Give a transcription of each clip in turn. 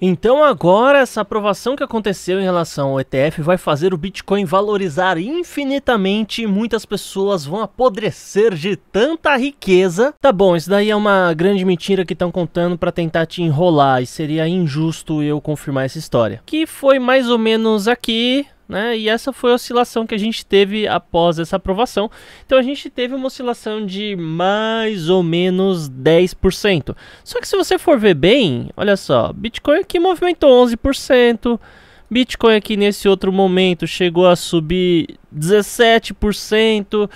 Então agora essa aprovação que aconteceu em relação ao ETF vai fazer o Bitcoin valorizar infinitamente e muitas pessoas vão apodrecer de tanta riqueza. Tá bom, isso daí é uma grande mentira que estão contando para tentar te enrolar e seria injusto eu confirmar essa história. Que foi mais ou menos aqui né? E essa foi a oscilação que a gente teve após essa aprovação. Então a gente teve uma oscilação de mais ou menos 10%. Só que se você for ver bem, olha só, Bitcoin aqui movimentou 11%, Bitcoin aqui nesse outro momento chegou a subir 17%.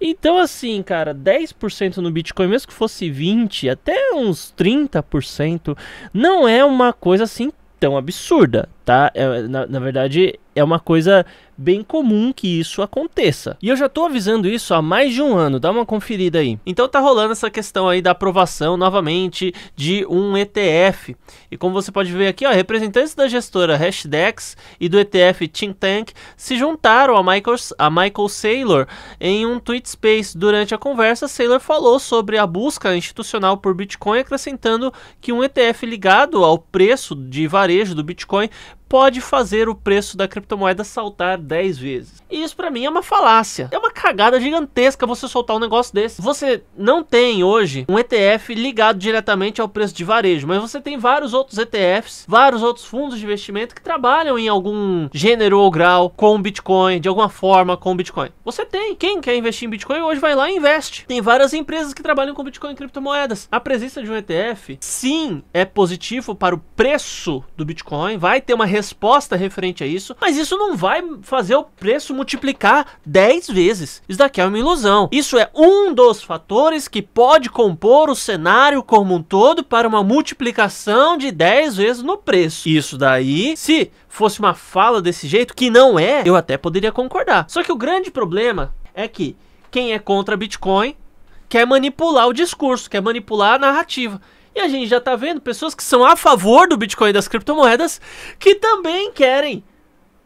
Então assim, cara, 10% no Bitcoin, mesmo que fosse 20, até uns 30%, não é uma coisa assim tão absurda, tá? É, na, na, verdade, é uma coisa bem comum que isso aconteça. E eu já tô avisando isso há mais de um ano, dá uma conferida aí. Então tá rolando essa questão aí da aprovação novamente de um ETF. E como você pode ver aqui, ó, representantes da gestora Hashdex e do ETF Think Tank se juntaram a Michael, a Michael Saylor em um tweet space. Durante a conversa, Saylor falou sobre a busca institucional por Bitcoin, acrescentando que um ETF ligado ao preço de varejo do Bitcoin pode fazer o preço da criptomoeda saltar 10 vezes. E isso para mim é uma falácia. É uma cagada gigantesca você soltar um negócio desse. Você não tem hoje um ETF ligado diretamente ao preço de varejo, mas você tem vários outros ETFs, vários outros fundos de investimento que trabalham em algum gênero ou grau com Bitcoin, de alguma forma com Bitcoin. Você tem. Quem quer investir em Bitcoin hoje vai lá e investe. Tem várias empresas que trabalham com Bitcoin e criptomoedas. A presença de um ETF, sim, é positivo para o preço do Bitcoin, vai ter uma resposta referente a isso, mas isso não vai fazer o preço multiplicar 10 vezes. Isso daqui é uma ilusão. Isso é um dos fatores que pode compor o cenário como um todo para uma multiplicação de 10 vezes no preço. Isso daí, se fosse uma fala desse jeito, que não é, eu até poderia concordar. Só que o grande problema é que quem é contra Bitcoin quer manipular o discurso, quer manipular a narrativa. E a gente já está vendo pessoas que são a favor do Bitcoin e das criptomoedas que também querem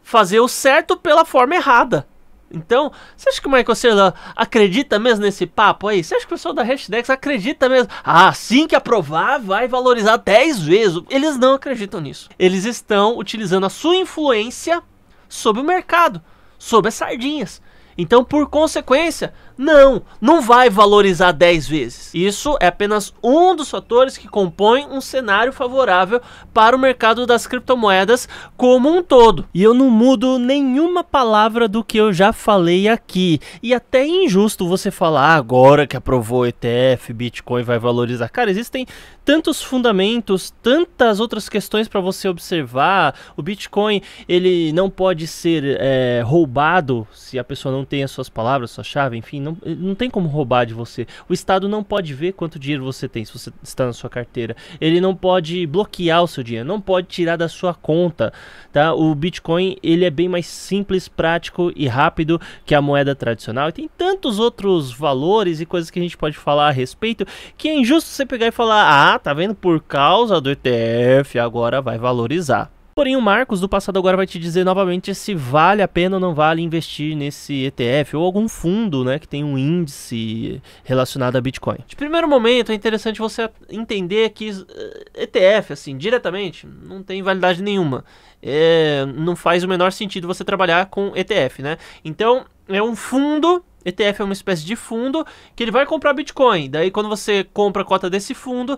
fazer o certo pela forma errada. Então, você acha que o Michael Saylor acredita mesmo nesse papo aí? Você acha que o pessoal da Hashdex acredita mesmo? Ah, assim que aprovar, vai valorizar 10 vezes. Eles não acreditam nisso. Eles estão utilizando a sua influência sobre o mercado, sobre as sardinhas. Então, por consequência, não, não vai valorizar 10 vezes. Isso é apenas um dos fatores que compõem um cenário favorável para o mercado das criptomoedas como um todo. E eu não mudo nenhuma palavra do que eu já falei aqui. E até é injusto você falar ah, agora que aprovou ETF, Bitcoin vai valorizar. Cara, existem tantos fundamentos, tantas outras questões para você observar. O Bitcoin ele não pode ser é, roubado se a pessoa não tem as suas palavras, sua chave, enfim, não, eh, não tem como roubar de você. O Estado não pode ver quanto dinheiro você tem se você está na sua carteira. Ele não pode bloquear o seu dinheiro, não pode tirar da sua conta. Tá? O Bitcoin ele é bem mais simples, prático e rápido que a moeda tradicional. E tem tantos outros valores e coisas que a gente pode falar a respeito que é injusto você pegar e falar: ah, tá vendo? Por causa do ETF agora vai valorizar. Porém, o Marcos do passado agora vai te dizer novamente se vale a pena ou não vale investir nesse ETF ou algum fundo né, que tem um índice relacionado a Bitcoin. De primeiro momento, é interessante você entender que ETF, eh, assim, diretamente, não tem validade nenhuma. É, não faz o menor sentido você trabalhar com ETF, né? Então, é um fundo ETF é uma espécie de fundo que ele vai comprar Bitcoin. Daí, quando você compra a cota desse fundo,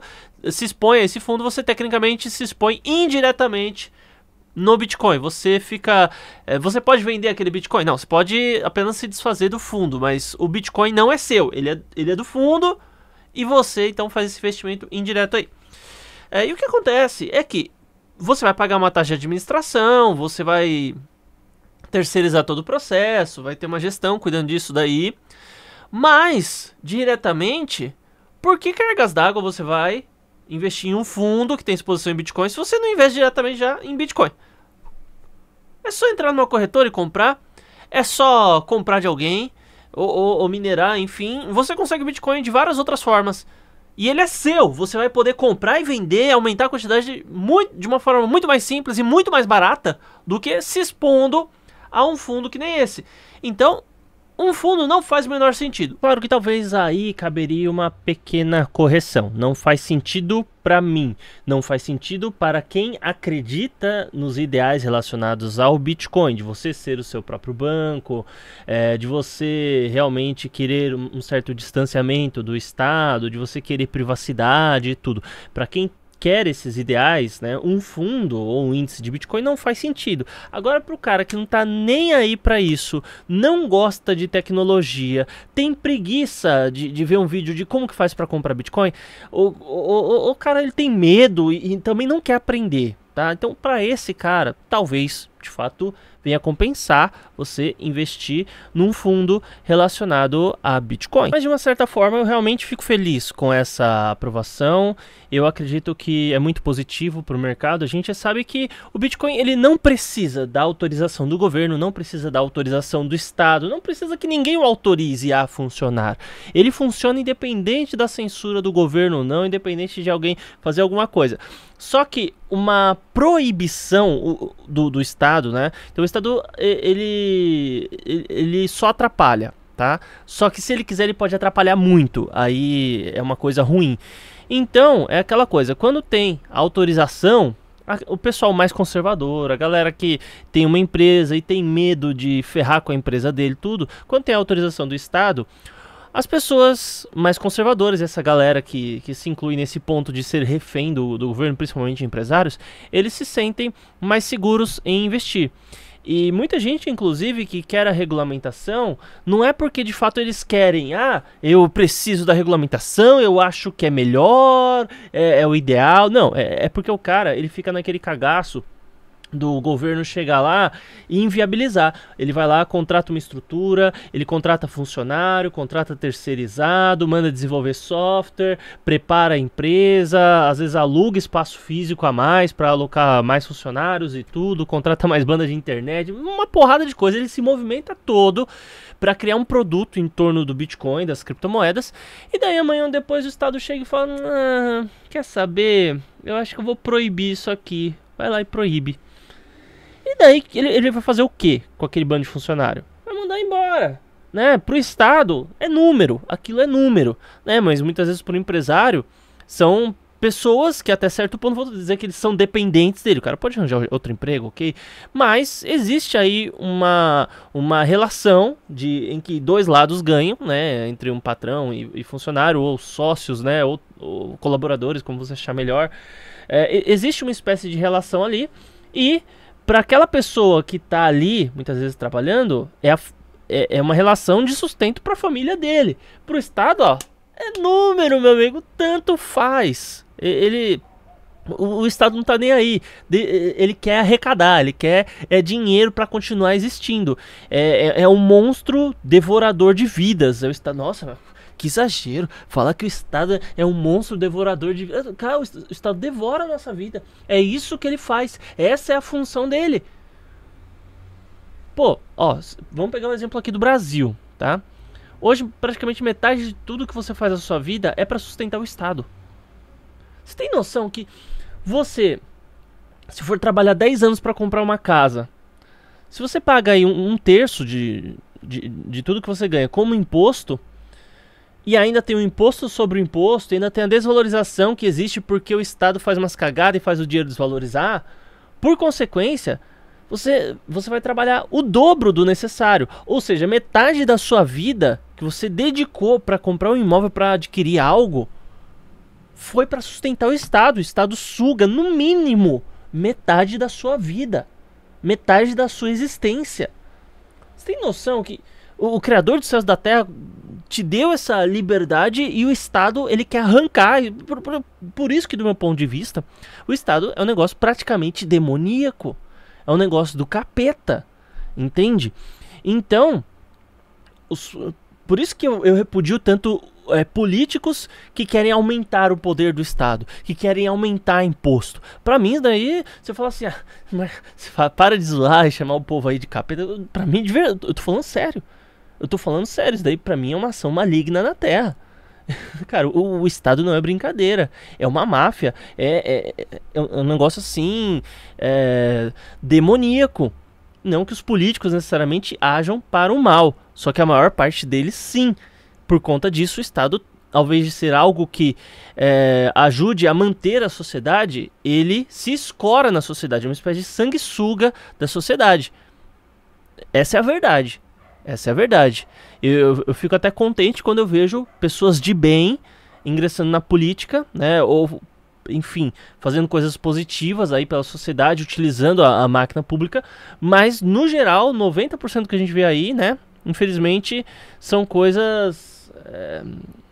se expõe a esse fundo, você tecnicamente se expõe indiretamente no Bitcoin. Você fica. Eh, você pode vender aquele Bitcoin? Não, você pode apenas se desfazer do fundo, mas o Bitcoin não é seu, ele é, ele é do fundo e você então faz esse investimento indireto aí. É, e o que acontece é que você vai pagar uma taxa de administração, você vai terceirizar todo o processo, vai ter uma gestão cuidando disso daí. Mas, diretamente, por que cargas d'água você vai investir em um fundo que tem exposição em Bitcoin se você não investe diretamente já em Bitcoin. É só entrar numa corretora e comprar. É só comprar de alguém ou, ou, ou minerar, enfim. Você consegue Bitcoin de várias outras formas. E ele é seu. Você vai poder comprar e vender, aumentar a quantidade de, muito, de uma forma muito mais simples e muito mais barata do que se expondo a um fundo que nem esse. Então, um fundo não faz o menor sentido. Claro que talvez aí caberia uma pequena correção. Não faz sentido para mim, não faz sentido para quem acredita nos ideais relacionados ao Bitcoin, de você ser o seu próprio banco, é, de você realmente querer um certo distanciamento do Estado, de você querer privacidade e tudo. Para quem quer esses ideais, né, um fundo ou um índice de Bitcoin não faz sentido. Agora para o cara que não está nem aí para isso, não gosta de tecnologia, tem preguiça de, de ver um vídeo de como que faz para comprar Bitcoin, o, o, o, o, cara ele tem medo e, e também não quer aprender, tá? Então para esse cara talvez de fato venha compensar você investir num fundo relacionado a Bitcoin. Mas de uma certa forma eu realmente fico feliz com essa aprovação. Eu acredito que é muito positivo para o mercado. A gente sabe que o Bitcoin ele não precisa da autorização do governo, não precisa da autorização do Estado, não precisa que ninguém o autorize a funcionar. Ele funciona independente da censura do governo ou não, independente de alguém fazer alguma coisa. Só que uma proibição do, do Estado Estado, né? Então o Estado, ele, ele só atrapalha, tá? Só que se ele quiser, ele pode atrapalhar muito, aí é uma coisa ruim. Então, é aquela coisa, quando tem autorização, o pessoal mais conservador, a galera que tem uma empresa e tem medo de ferrar com a empresa dele, tudo, quando tem autorização do Estado, as pessoas mais conservadoras, essa galera que, que se inclui nesse ponto de ser refém do, do governo, principalmente empresários, eles se sentem mais seguros em investir. E muita gente, inclusive, que quer a regulamentação, não é porque de fato eles querem, ah, eu preciso da regulamentação, eu acho que é melhor, é, é o ideal. Não, é, é porque o cara ele fica naquele cagaço do governo chegar lá e inviabilizar. Ele vai lá, contrata uma estrutura, ele contrata funcionário, contrata terceirizado, manda desenvolver software, prepara a empresa, às vezes aluga espaço físico a mais para alocar mais funcionários e tudo, contrata mais banda de internet, uma porrada de coisa. Ele se movimenta todo para criar um produto em torno do Bitcoin, das criptomoedas, e daí amanhã depois o Estado chega e fala: ah, quer saber? Eu acho que eu vou proibir isso aqui. Vai lá e proíbe. E daí ele, ele vai fazer o que com aquele bando de funcionário? Vai mandar embora. Né? Para o Estado é número, aquilo é número. Né? Mas muitas vezes para o empresário são pessoas que até certo ponto vou dizer que eles são dependentes dele. O cara pode arranjar outro emprego, ok? Mas existe aí uma, uma relação de, em que dois lados ganham, né? Entre um patrão e, e funcionário, ou sócios, né? Ou, ou, colaboradores, como você achar melhor. É, existe uma espécie de relação ali e para aquela pessoa que tá ali, muitas vezes trabalhando, é, a, é, é uma relação de sustento para a família dele. para o Estado, ó, é número, meu amigo, tanto faz. Ele o, o, Estado não está nem aí. De, ele quer arrecadar, ele quer é, dinheiro para continuar existindo. É, é, é, um monstro devorador de vidas. Eu é está, nossa, que exagero. Falar que o Estado é um monstro devorador de. Ah, cara, o Estado devora a nossa vida. É isso que ele faz. Essa é a função dele. Pô, ó, vamos pegar um exemplo aqui do Brasil, tá? Hoje, praticamente metade de tudo que você faz na sua vida é para sustentar o Estado. Você tem noção que você, se for trabalhar 10 anos para comprar uma casa, se você paga aí um, um terço de, de, de tudo que você ganha como imposto, e ainda tem o imposto sobre o imposto, ainda tem a desvalorização que existe porque o Estado faz umas cagadas e faz o dinheiro desvalorizar. Por consequência, você, você vai trabalhar o dobro do necessário. Ou seja, metade da sua vida que você dedicou para comprar um imóvel, para adquirir algo, foi para sustentar o Estado. O Estado suga, no mínimo, metade da sua vida, metade da sua existência. Você tem noção que o, o criador dos céus da terra te deu essa liberdade e o Estado ele quer arrancar. Por, por, por, isso que, do meu ponto de vista, o Estado é um negócio praticamente demoníaco. É um negócio do capeta. Entende? Então, os, por isso que eu, eu repudio tanto é, políticos que querem aumentar o poder do Estado, que querem aumentar imposto. Para mim, daí, você fala assim, ah, mas, você fala, para de zoar e chamar o povo aí de capeta. Para mim, de eu tô falando sério. Eu tô falando sério, isso daí pra mim é uma ação maligna na Terra. Cara, o, o, Estado não é brincadeira. É uma máfia. É, é, é, é um negócio assim. É, demoníaco. Não que os políticos necessariamente ajam para o mal. Só que a maior parte deles, sim. Por conta disso, o Estado, ao invés de ser algo que é, ajude a manter a sociedade, ele se escora na sociedade. É uma espécie de sanguessuga da sociedade. Essa é a verdade. Essa é a verdade. Eu, eu fico até contente quando eu vejo pessoas de bem ingressando na política, né? Ou, enfim, fazendo coisas positivas aí pela sociedade, utilizando a, a máquina pública. Mas, no geral, 90% que a gente vê aí, né? Infelizmente, são coisas é,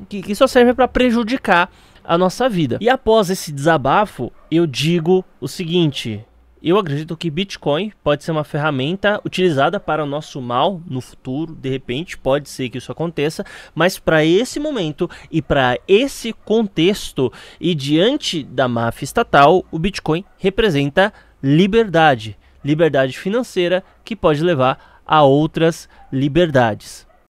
que, que só servem para prejudicar a nossa vida. E após esse desabafo, eu digo o seguinte: eu acredito que Bitcoin pode ser uma ferramenta utilizada para o nosso mal no futuro, de repente, pode ser que isso aconteça, mas para esse momento e para esse contexto e diante da máfia estatal, o Bitcoin representa liberdade, liberdade financeira que pode levar a outras liberdades.